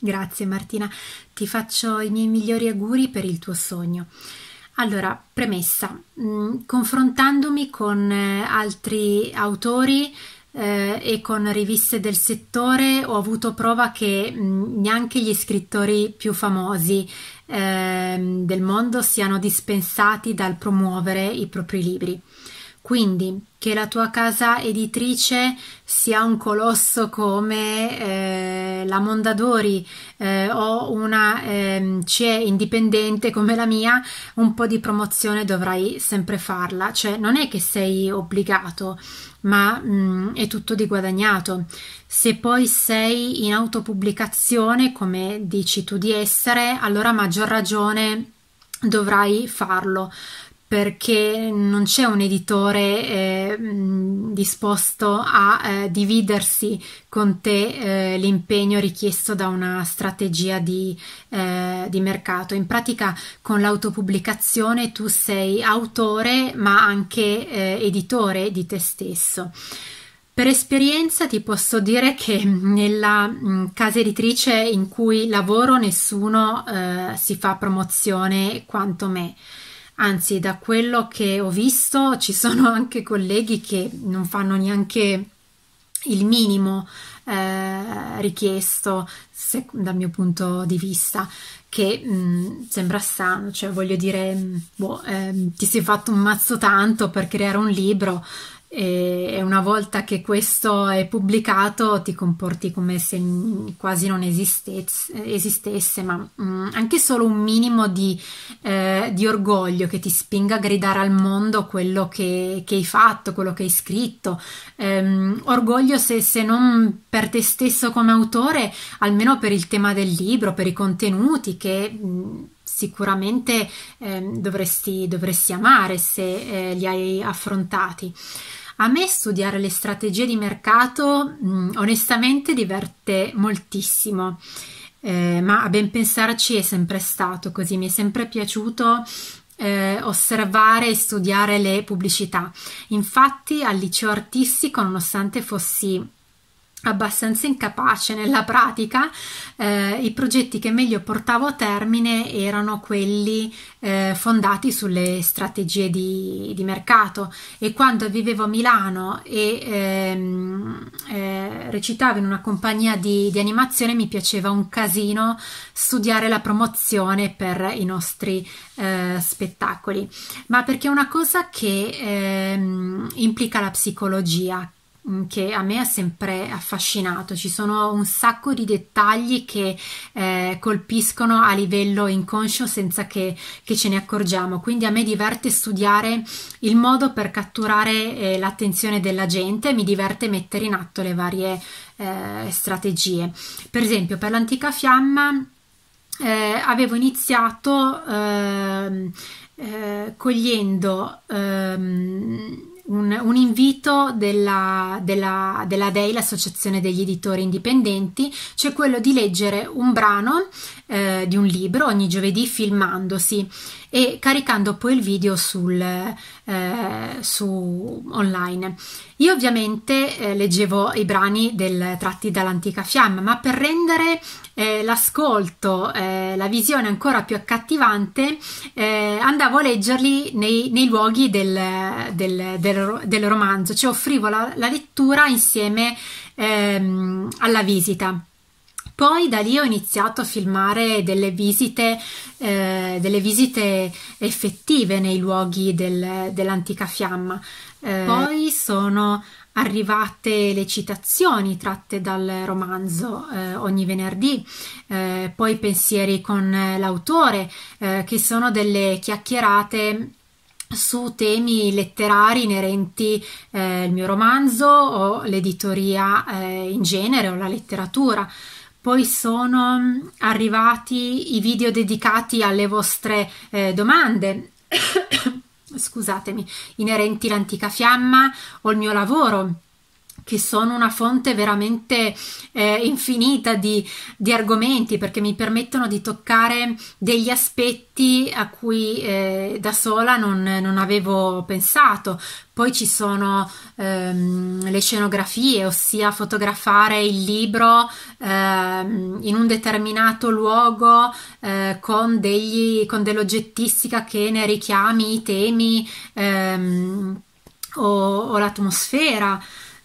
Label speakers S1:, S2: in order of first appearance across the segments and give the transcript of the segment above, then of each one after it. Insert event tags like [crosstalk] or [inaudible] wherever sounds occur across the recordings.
S1: Grazie Martina, ti faccio i miei migliori auguri per il tuo sogno. Allora, premessa, mm, confrontandomi con eh, altri autori eh, e con riviste del settore ho avuto prova che mm, neanche gli scrittori più famosi eh, del mondo siano dispensati dal promuovere i propri libri. Quindi che la tua casa editrice sia un colosso come eh, la Mondadori eh, o una eh, CE indipendente come la mia, un po' di promozione dovrai sempre farla, cioè non è che sei obbligato, ma mh, mm, è tutto di guadagnato. Se poi sei in autopubblicazione, come dici tu di essere, allora a maggior ragione dovrai farlo perché non c'è un editore eh, disposto a eh, dividersi con te eh, l'impegno richiesto da una strategia di, eh, di, mercato. In pratica con l'autopubblicazione tu sei autore ma anche eh, editore di te stesso. Per esperienza ti posso dire che nella casa editrice in cui lavoro nessuno eh, si fa promozione quanto me. Anzi, da quello che ho visto ci sono [laughs] anche colleghi che non fanno neanche il minimo eh, richiesto se, dal mio punto di vista che mh, mm, sembra strano cioè voglio dire mm, boh, eh, ti sei fatto un mazzo tanto per creare un libro e una volta che questo è pubblicato ti comporti come se quasi non esistesse, esistesse ma mh, mm, anche solo un minimo di, eh, di, orgoglio che ti spinga a gridare al mondo quello che, che hai fatto, quello che hai scritto, ehm, orgoglio se, se non per te stesso come autore, almeno per il tema del libro, per i contenuti che... Mh, mm, sicuramente eh, dovresti, dovresti, amare se eh, li hai affrontati. A me studiare le strategie di mercato mh, mm, onestamente diverte moltissimo. Eh, ma a ben pensarci è sempre stato così, mi è sempre piaciuto eh, osservare e studiare le pubblicità. Infatti al liceo artistico, nonostante fossi abbastanza incapace nella pratica, eh, i progetti che meglio portavo a termine erano quelli eh, fondati sulle strategie di, di, mercato e quando vivevo a Milano e ehm, eh, recitavo in una compagnia di, di, animazione mi piaceva un casino studiare la promozione per i nostri eh, spettacoli, ma perché è una cosa che ehm, implica la psicologia, Mm, che a me ha sempre affascinato. Ci sono un sacco di dettagli che eh, colpiscono a livello inconscio senza che, che, ce ne accorgiamo. Quindi a me diverte studiare il modo per catturare eh, l'attenzione della gente, mi diverte mettere in atto le varie eh, strategie. Per esempio, per l'antica fiamma eh, avevo iniziato ehm, eh, cogliendo ehm, un, un invito della, della, della DEI, l'Associazione degli Editori Indipendenti, cioè quello di leggere un brano eh, di un libro ogni giovedì filmandosi e caricando poi il video sul, eh, su online. Io ovviamente eh, leggevo i brani del, tratti dall'antica fiamma, ma per rendere eh, l'ascolto, eh, la visione ancora più accattivante, eh, andavo a leggerli nei, nei luoghi del, del, del, romanzo, cioè offrivo la, la lettura insieme ehm, alla visita. Poi da lì ho iniziato a filmare delle visite, eh, delle visite effettive nei luoghi del, dell'antica fiamma. Eh, poi sono arrivate le citazioni tratte dal romanzo eh, ogni venerdì, eh, poi pensieri con l'autore, eh, che sono delle chiacchierate su temi letterari inerenti al eh, mio romanzo o l'editoria eh, in genere o la letteratura. Poi sono mm, arrivati i video dedicati alle vostre eh, domande. [coughs] scusatemi, inerenti l'antica fiamma o il mio lavoro che sono una fonte veramente eh, infinita di, di, argomenti perché mi permettono di toccare degli aspetti a cui eh, da sola non, non avevo pensato. Poi ci sono ehm, le scenografie, ossia fotografare il libro ehm, in un determinato luogo eh, con, degli, con dell'oggettistica che ne richiami i temi ehm, o, o l'atmosfera.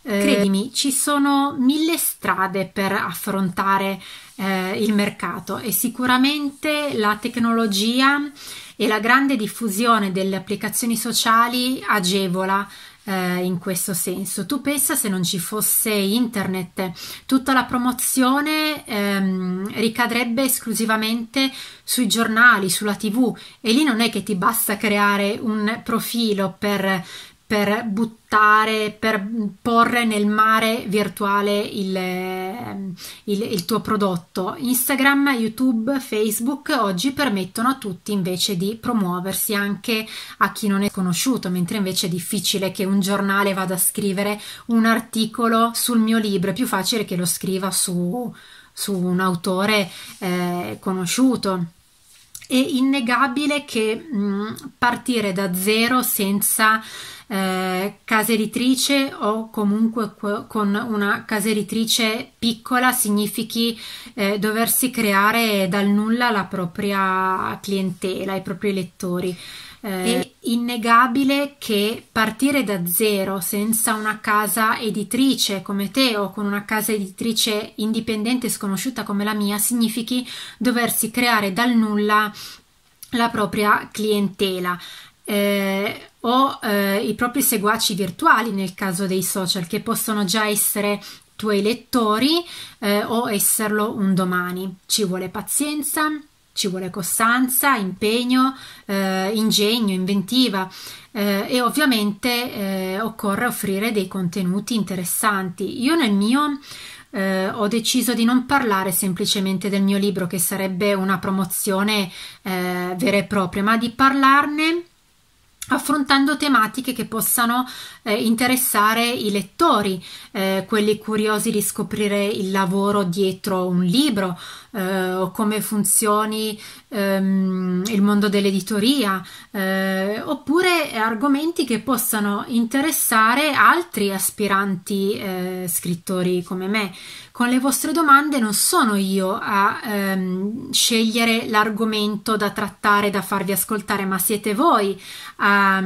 S1: Eh, Credimi, ci sono mille strade per affrontare eh, il mercato e sicuramente la tecnologia e la grande diffusione delle applicazioni sociali agevola eh, in questo senso. Tu pensa se non ci fosse internet, tutta la promozione ehm, ricadrebbe esclusivamente sui giornali, sulla tv e lì non è che ti basta creare un profilo per per buttare, per porre nel mare virtuale il, ehm, il, il, tuo prodotto. Instagram, YouTube, Facebook oggi permettono a tutti invece di promuoversi anche a chi non è conosciuto, mentre invece è difficile che un giornale vada a scrivere un articolo sul mio libro, è più facile che lo scriva su, su un autore eh, conosciuto. È innegabile che mh, mm, partire da zero senza eh, casa editrice o comunque qu- con una casa editrice piccola significhi eh, doversi creare dal nulla la propria clientela, i propri lettori. Eh, è innegabile che partire da zero senza una casa editrice come te o con una casa editrice indipendente e sconosciuta come la mia significhi doversi creare dal nulla la propria clientela. Eh, i propri seguaci virtuali nel caso dei social che possono già essere tuoi lettori eh, o esserlo un domani. Ci vuole pazienza, ci vuole costanza, impegno, eh, ingegno, inventiva eh, e ovviamente eh, occorre offrire dei contenuti interessanti. Io nel mio Uh, ho deciso di non parlare semplicemente del mio libro, che sarebbe una promozione uh, vera e propria, ma di parlarne affrontando tematiche che possano eh, interessare i lettori, eh, quelli curiosi di scoprire il lavoro dietro un libro eh, o come funzioni ehm, il mondo dell'editoria, eh, oppure argomenti che possano interessare altri aspiranti eh, scrittori come me. Con le vostre domande non sono io a ehm, scegliere l'argomento da trattare, da farvi ascoltare, ma siete voi a a,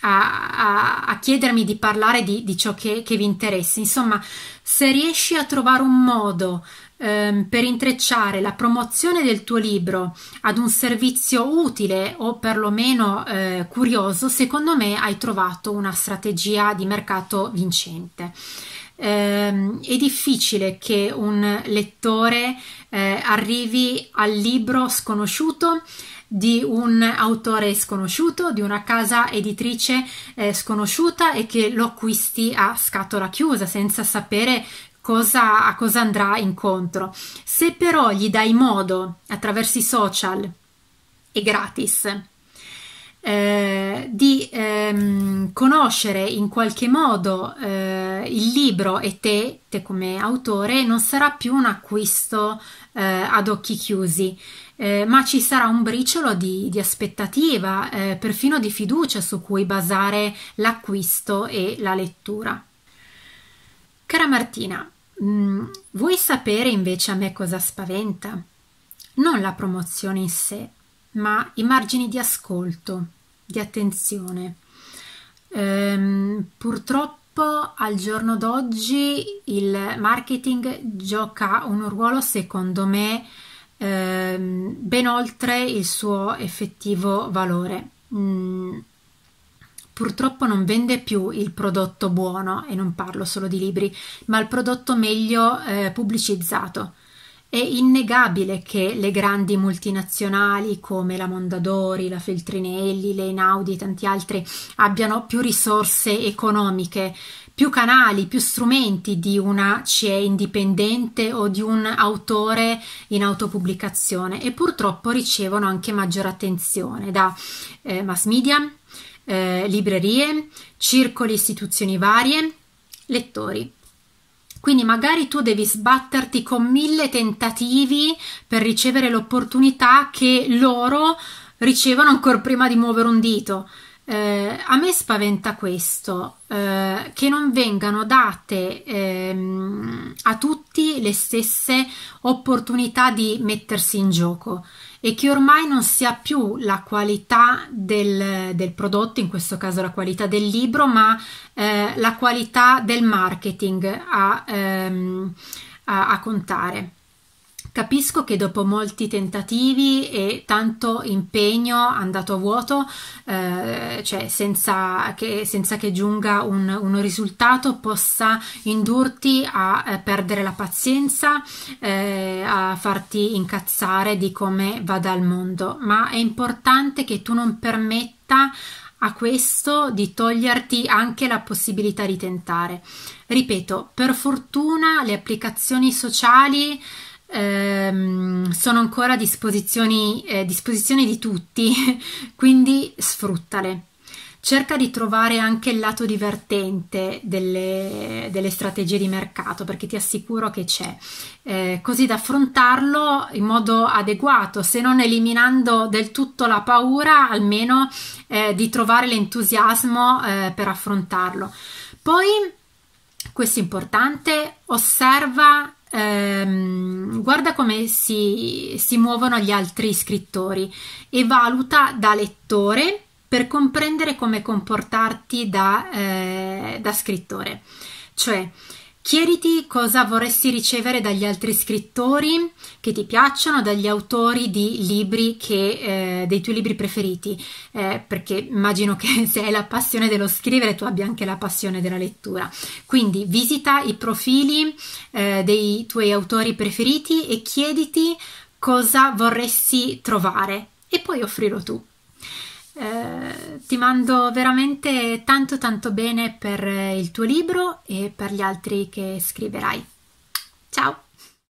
S1: a, a chiedermi di parlare di, di ciò che, che, vi interessa. Insomma, se riesci a trovare un modo ehm, per intrecciare la promozione del tuo libro ad un servizio utile o perlomeno eh, curioso, secondo me hai trovato una strategia di mercato vincente. Eh, è difficile che un lettore eh, arrivi al libro sconosciuto di un autore sconosciuto, di una casa editrice eh, sconosciuta e che lo acquisti a scatola chiusa senza sapere cosa, a cosa andrà incontro. Se però gli dai modo attraverso i social, è gratis eh, di ehm, conoscere in qualche modo eh, il libro e te, te come autore, non sarà più un acquisto eh, ad occhi chiusi, eh, ma ci sarà un briciolo di, di aspettativa, eh, perfino di fiducia su cui basare l'acquisto e la lettura. Cara Martina, mh, mm, vuoi sapere invece a me cosa spaventa? Non la promozione in sé, ma i margini di ascolto, di attenzione. Ehm, purtroppo al giorno d'oggi il marketing gioca un ruolo secondo me ehm, ben oltre il suo effettivo valore. Mm, purtroppo non vende più il prodotto buono, e non parlo solo di libri, ma il prodotto meglio eh, pubblicizzato. È innegabile che le grandi multinazionali come la Mondadori, la Feltrinelli, le Einaudi e tanti altri abbiano più risorse economiche, più canali, più strumenti di una CE indipendente o di un autore in autopubblicazione e purtroppo ricevono anche maggiore attenzione da eh, mass media, eh, librerie, circoli, istituzioni varie, lettori. Quindi magari tu devi sbatterti con mille tentativi per ricevere l'opportunità che loro ricevono ancora prima di muovere un dito. Eh, a me spaventa questo, eh, che non vengano date ehm, a tutti le stesse opportunità di mettersi in gioco e che ormai non sia più la qualità del, del prodotto, in questo caso la qualità del libro, ma eh, la qualità del marketing a, ehm, a, a contare. Capisco che dopo molti tentativi e tanto impegno andato a vuoto, eh, cioè senza che, senza che giunga un, un, risultato, possa indurti a eh, perdere la pazienza, eh, a farti incazzare di come vada il mondo, ma è importante che tu non permetta a questo di toglierti anche la possibilità di tentare. Ripeto, per fortuna le applicazioni sociali ehm, sono ancora a disposizione eh, di tutti, [laughs] quindi sfruttale. Cerca di trovare anche il lato divertente delle, delle strategie di mercato, perché ti assicuro che c'è, eh, così da affrontarlo in modo adeguato, se non eliminando del tutto la paura, almeno eh, di trovare l'entusiasmo eh, per affrontarlo. Poi, questo è importante, osserva ehm, guarda come si, si muovono gli altri scrittori e valuta da lettore per comprendere come comportarti da, eh, da scrittore. Cioè, Chiediti cosa vorresti ricevere dagli altri scrittori che ti piacciono, dagli autori di libri che, eh, dei tuoi libri preferiti, eh, perché immagino che [laughs] se hai la passione dello scrivere tu abbia anche la passione della lettura. Quindi visita i profili eh, dei tuoi autori preferiti e chiediti cosa vorresti trovare e poi offrirlo tu. Eh, ti mando veramente tanto tanto bene per il tuo libro e per gli altri che scriverai. Ciao!